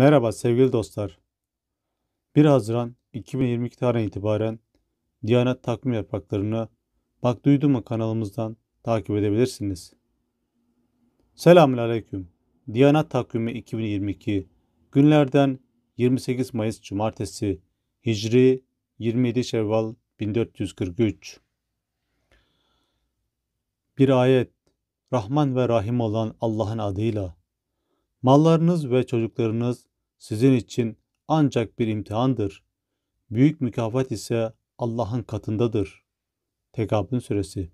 Merhaba sevgili dostlar. 1 Haziran 2022 tarihinden itibaren Diyanet takvim yapraklarını Bak Duydun mu kanalımızdan takip edebilirsiniz. Selamun Aleyküm. Diyanet takvimi 2022 günlerden 28 Mayıs Cumartesi Hicri 27 Şevval 1443 Bir ayet Rahman ve Rahim olan Allah'ın adıyla Mallarınız ve çocuklarınız sizin için ancak bir imtihandır. Büyük mükafat ise Allah'ın katındadır. Tekabül Suresi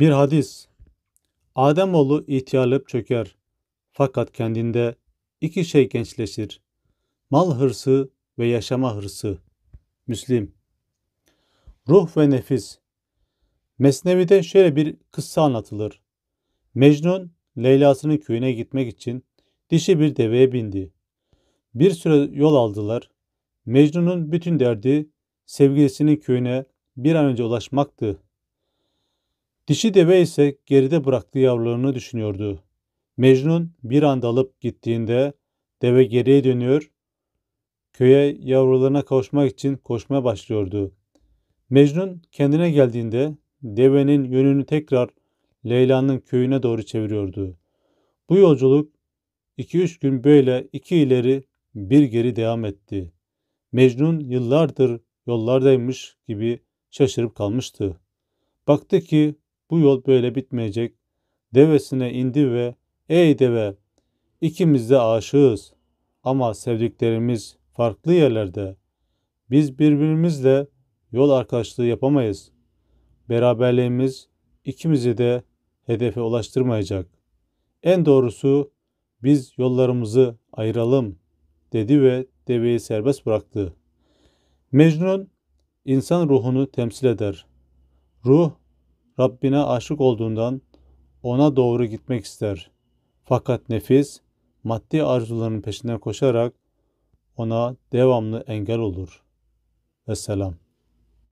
Bir hadis Ademoğlu ihtiyarlayıp çöker. Fakat kendinde iki şey gençleşir. Mal hırsı ve yaşama hırsı. Müslim Ruh ve nefis Mesnevi'de şöyle bir kıssa anlatılır. Mecnun, Leyla'sının köyüne gitmek için dişi bir deveye bindi. Bir süre yol aldılar. Mecnun'un bütün derdi sevgilisinin köyüne bir an önce ulaşmaktı. Dişi deve ise geride bıraktığı yavrularını düşünüyordu. Mecnun bir anda alıp gittiğinde deve geriye dönüyor, köye yavrularına kavuşmak için koşmaya başlıyordu. Mecnun kendine geldiğinde devenin yönünü tekrar Leyla'nın köyüne doğru çeviriyordu. Bu yolculuk İki üç gün böyle iki ileri bir geri devam etti. Mecnun yıllardır yollardaymış gibi şaşırıp kalmıştı. Baktı ki bu yol böyle bitmeyecek. Devesine indi ve ''Ey deve, ikimiz de aşığız ama sevdiklerimiz farklı yerlerde. Biz birbirimizle yol arkadaşlığı yapamayız. Beraberliğimiz ikimizi de hedefe ulaştırmayacak. En doğrusu biz yollarımızı ayıralım dedi ve deveyi serbest bıraktı. Mecnun insan ruhunu temsil eder. Ruh Rabbine aşık olduğundan ona doğru gitmek ister. Fakat nefis maddi arzuların peşinden koşarak ona devamlı engel olur. Vesselam.